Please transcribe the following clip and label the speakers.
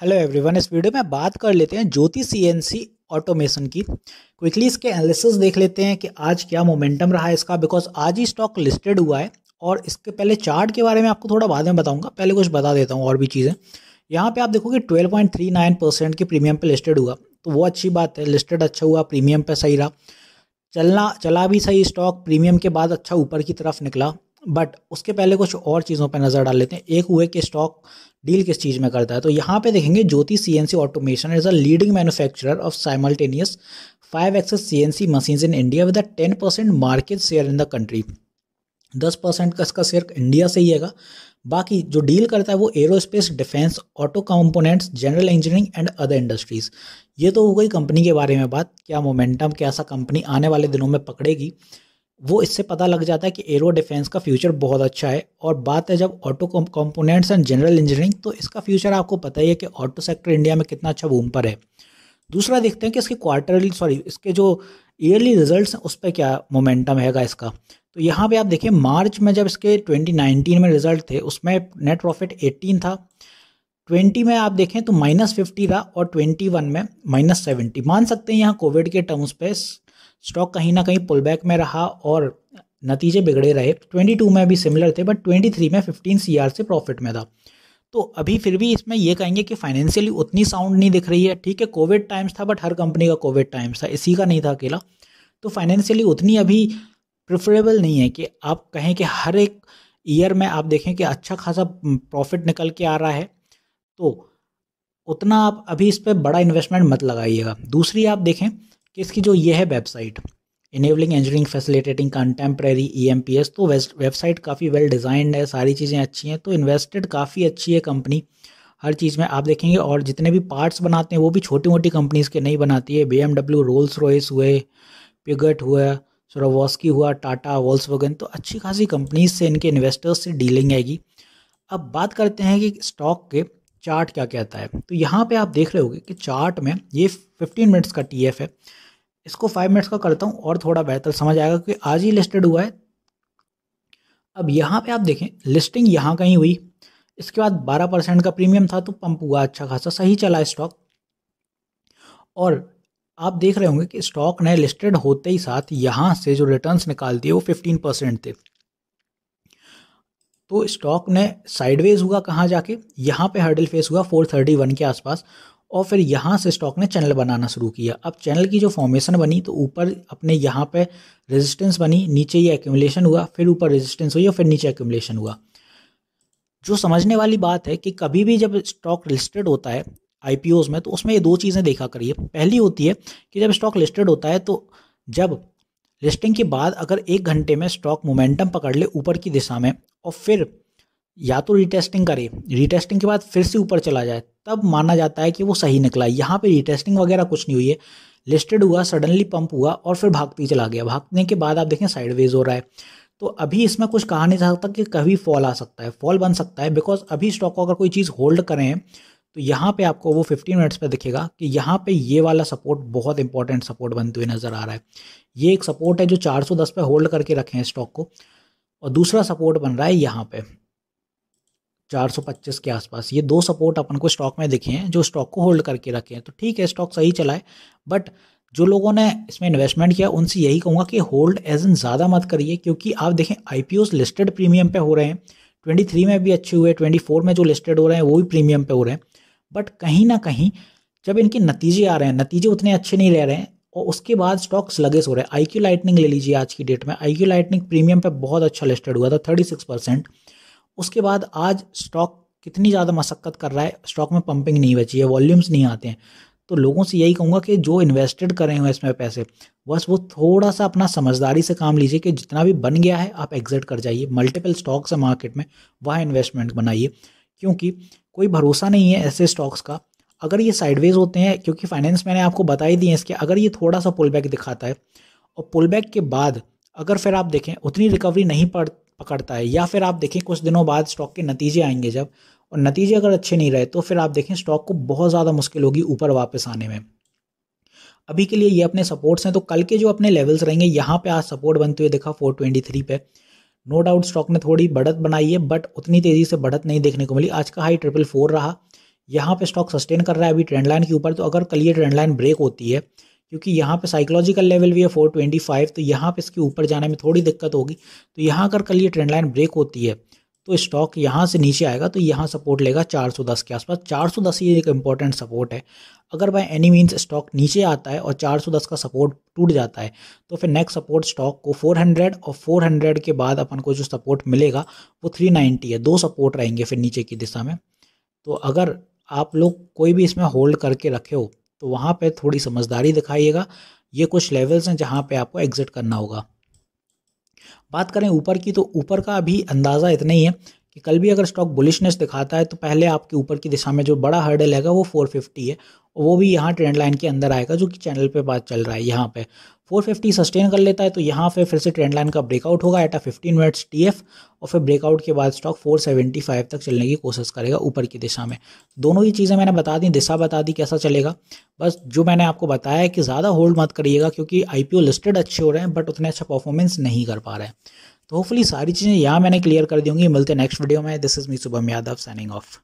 Speaker 1: hello everyone इस video में बात कर लेते हैं ज्योति सीएनसी ऑटोमेशन की क्विकली इसके एनालिसिस देख लेते हैं कि आज क्या मोमेंटम रहा है इसका बिकॉज आज ही स्टॉक लिस्टेड हुआ है और इसके पहले चार्ट के बारे में आपको थोड़ा बाद में बताऊंगा पहले कुछ बता देता हूँ और भी चीज़ें यहाँ पे आप देखोगे 12.39 परसेंट के प्रीमियम पे लिस्टेड हुआ तो वो अच्छी बात है लिस्टेड अच्छा हुआ प्रीमियम पे सही रहा चलना चला भी सही स्टॉक प्रीमियम के बाद अच्छा ऊपर की तरफ निकला बट उसके पहले कुछ और चीज़ों पर नज़र डाल लेते हैं एक हुए कि स्टॉक डील किस चीज़ में करता है तो यहाँ पे देखेंगे Jyoti CNC automation is a leading manufacturer of simultaneous five axis CNC machines in India with a ten percent market share in the country दस परसेंट का इसका शेयर इंडिया से ही हैगा बाकी जो डील करता है वो aerospace defence auto components general engineering and other industries ये तो हो गई कंपनी के बारे में बात क्या मोमेंटम कैसा कंपनी आने वाले दिनों में पकड़ेगी वो इससे पता लग जाता है कि एरो डिफेंस का फ्यूचर बहुत अच्छा है और बात है जब auto components and general engineering तो इसका फ्यूचर आपको पता ही है कि ऑटो सेक्टर इंडिया में कितना अच्छा बूम पर है दूसरा देखते हैं कि इसके क्वार्टरली सॉरी इसके जो ईयरली रिजल्ट्स हैं उस पर क्या मोमेंटम हैगा इसका तो यहाँ पे आप देखिए मार्च में जब इसके 2019 में रिजल्ट थे उसमें नेट प्रॉफिट 18 था 20 में आप देखें तो माइनस फिफ्टी था और 21 में माइनस सेवेंटी मान सकते हैं यहाँ कोविड के टर्म्स पे स्टॉक कहीं ना कहीं पुल बैक में रहा और नतीजे बिगड़े रहे 22 में भी सिमिलर थे बट 23 में 15 सी से प्रॉफिट में था तो अभी फिर भी इसमें यह कहेंगे कि फाइनेंशियली उतनी साउंड नहीं दिख रही है ठीक है कोविड टाइम्स था बट हर कंपनी का कोविड टाइम्स था इसी का नहीं था अकेला तो फाइनेंशियली उतनी अभी प्रिफरेबल नहीं है कि आप कहें कि हर एक ईयर में आप देखें कि अच्छा खासा प्रॉफिट निकल के आ रहा है तो उतना आप अभी इस पर बड़ा इन्वेस्टमेंट मत लगाइएगा दूसरी आप देखें कि इसकी जो ये है website enabling engineering facilitating contemporary E M P S तो वेबसाइट काफ़ी वेल डिज़ाइंड है सारी चीज़ें अच्छी हैं तो इन्वेस्टेड काफ़ी अच्छी है कंपनी हर चीज़ में आप देखेंगे और जितने भी पार्ट्स बनाते हैं वो भी छोटी मोटी कंपनीज़ के नहीं बनाती है B M W Rolls Royce हुए पिगट हुआ सोरावॉस्की हुआ टाटा वॉल्स तो अच्छी खासी कंपनीज से इनके इन्वेस्टर्स से डीलिंग आएगी अब बात करते हैं कि स्टॉक के चार्ट क्या कहता है तो यहाँ पे आप देख रहे होगे कि चार्ट में ये 15 मिनट्स का टी है इसको 5 मिनट्स का करता हूँ और थोड़ा बेहतर समझ आएगा क्योंकि आज ही लिस्टेड हुआ है अब यहाँ पे आप देखें लिस्टिंग यहाँ कहीं हुई इसके बाद 12 परसेंट का प्रीमियम था तो पंप हुआ अच्छा खासा सही चला स्टॉक और आप देख रहे होंगे कि स्टॉक ने लिस्टेड होते ही साथ यहाँ से जो रिटर्न्स निकाल दिए वो फिफ्टीन परसेंट थे तो स्टॉक ने साइडवेज हुआ कहाँ जाके यहाँ पे हर्डल फेस हुआ 431 के आसपास और फिर यहाँ से स्टॉक ने चैनल बनाना शुरू किया अब चैनल की जो फॉर्मेशन बनी तो ऊपर अपने यहाँ पे रेजिस्टेंस बनी नीचे ये एक्यूमुलेशन हुआ फिर ऊपर रेजिस्टेंस हुई और फिर नीचे एक्यूमुलेशन हुआ जो समझने वाली बात है कि कभी भी जब स्टॉक लिस्टेड होता है आई में तो उसमें ये दो चीज़ें देखा करिए पहली होती है कि जब स्टॉक लिस्टेड होता है तो जब लिस्टिंग के बाद अगर एक घंटे में स्टॉक मोमेंटम पकड़ ले ऊपर की दिशा में और फिर या तो रीटेस्टिंग करे रीटेस्टिंग के बाद फिर से ऊपर चला जाए तब माना जाता है कि वो सही निकला यहाँ पे रीटेस्टिंग वगैरह कुछ नहीं हुई है लिस्टेड हुआ सडनली पंप हुआ और फिर भागते चला गया भागने के बाद आप देखें साइडवेज हो रहा है तो अभी इसमें कुछ कहा नहीं जा सकता कि कभी फॉल आ सकता है फॉल बन सकता है बिकॉज अभी स्टॉक को अगर कोई चीज़ होल्ड करें तो यहाँ पे आपको वो 15 मिनट्स पे दिखेगा कि यहाँ पे ये वाला सपोर्ट बहुत इंपॉर्टेंट सपोर्ट बनते हुए नज़र आ रहा है ये एक सपोर्ट है जो 410 पे होल्ड करके रखे हैं स्टॉक को और दूसरा सपोर्ट बन रहा है यहाँ पे 425 के आसपास ये दो सपोर्ट अपन को स्टॉक में दिखे हैं जो स्टॉक को होल्ड करके रखे हैं तो ठीक है स्टॉक सही चला है बट जो लोगों ने इसमें इन्वेस्टमेंट किया उनसे यही कहूँगा कि होल्ड एज इन ज़्यादा मत करिए क्योंकि आप देखें आई लिस्टेड प्रीमियम पर हो रहे हैं 23 में भी अच्छे हुए 24 में जो लिस्टेड हो रहे हैं वो भी प्रीमियम पे हो रहे हैं बट कहीं ना कहीं जब इनके नतीजे आ रहे हैं नतीजे उतने अच्छे नहीं रह रहे हैं और उसके बाद स्टॉक्स लगे सो रहे हैं आई क्यू लाइटनिंग ले लीजिए आज की डेट में आई क्यू लाइटनिंग प्रीमियम पर बहुत अच्छा लिस्टेड हुआ था थर्टी सिक्स परसेंट उसके बाद आज स्टॉक कितनी ज़्यादा मशक्क़त कर रहा है स्टॉक में पंपिंग नहीं बची है वॉल्यूम्स नहीं आते हैं तो लोगों से यही कहूँगा कि जो इन्वेस्टेड कर रहे हो इसमें पैसे बस वो थोड़ा सा अपना समझदारी से काम लीजिए कि जितना भी बन गया है आप एग्जिट कर जाइए मल्टीपल स्टॉक्स हैं मार्केट में वह इन्वेस्टमेंट बनाइए क्योंकि कोई भरोसा नहीं है ऐसे स्टॉक्स का अगर ये साइडवेज होते हैं क्योंकि फाइनेंस मैंने आपको बता ही दिए इसके अगर ये थोड़ा सा पुल बैक दिखाता है और पुल बैक के बाद अगर फिर आप देखें उतनी रिकवरी नहीं पड़ पकड़ता है या फिर आप देखें कुछ दिनों बाद स्टॉक के नतीजे आएंगे जब और नतीजे अगर अच्छे नहीं रहे तो फिर आप देखें स्टॉक को बहुत ज़्यादा मुश्किल होगी ऊपर वापस आने में अभी के लिए ये अपने सपोर्ट्स हैं तो कल के जो अपने लेवल्स रहेंगे यहाँ पे आज सपोर्ट बनते हुए देखा 423 पे नो डाउट स्टॉक ने थोड़ी बढ़त बनाई है बट उतनी तेज़ी से बढ़त नहीं देखने को मिली आज का हाई ट्रिपल फोर रहा यहाँ पे स्टॉक सस्टेन कर रहा है अभी ट्रेंड लाइन के ऊपर तो अगर कल ये ट्रेंड लाइन ब्रेक होती है क्योंकि यहाँ पे साइकोलॉजिकल लेवल भी है फोर ट्वेंटी फाइव तो यहाँ पे इसके ऊपर जाने में थोड़ी दिक्कत होगी तो यहाँ अगर कल ये ट्रेंड लाइन ब्रेक होती है तो स्टॉक यहाँ से नीचे आएगा तो यहाँ सपोर्ट लेगा 410 के आसपास 410 ये एक इम्पॉर्टेंट सपोर्ट है अगर बाय एनी मीन्स स्टॉक नीचे आता है और 410 का सपोर्ट टूट जाता है तो फिर नेक्स्ट सपोर्ट स्टॉक को 400 और 400 के बाद अपन को जो सपोर्ट मिलेगा वो 390 है दो सपोर्ट रहेंगे फिर नीचे की दिशा में तो अगर आप लोग कोई भी इसमें होल्ड करके रखे हो तो वहाँ पर थोड़ी समझदारी दिखाइएगा ये कुछ लेवल्स हैं जहाँ पर आपको एग्जिट करना होगा बात करें ऊपर की तो ऊपर का अभी अंदाज़ा इतना ही है कि कल भी अगर स्टॉक बुलिशनेस दिखाता है तो पहले आपके ऊपर की दिशा में जो बड़ा हर्डल हैगा वो 450 है और वो भी यहाँ ट्रेंड लाइन के अंदर आएगा जो कि चैनल पे बात चल रहा है यहाँ पे 450 सस्टेन कर लेता है तो यहाँ पे फिर से ट्रेंड लाइन का ब्रेकआउट होगा at a fifteen minutes T और फिर ब्रेकआउट के बाद स्टॉक 475 तक चलने की कोशिश करेगा ऊपर की दिशा में दोनों ही चीज़ें मैंने बता दी दिशा बता दी कैसा चलेगा बस जो मैंने आपको बताया है कि ज़्यादा होल्ड मत करिएगा क्योंकि आई लिस्टेड अच्छे हो रहे हैं बट उतने अच्छा परफॉर्मेंस नहीं कर पा रहे हैं तो होपफुली सारी चीज़ें यहाँ मैंने क्लियर कर दी होंगी मिलते हैं नेक्स्ट वीडियो में this is me Shubham Yadav signing of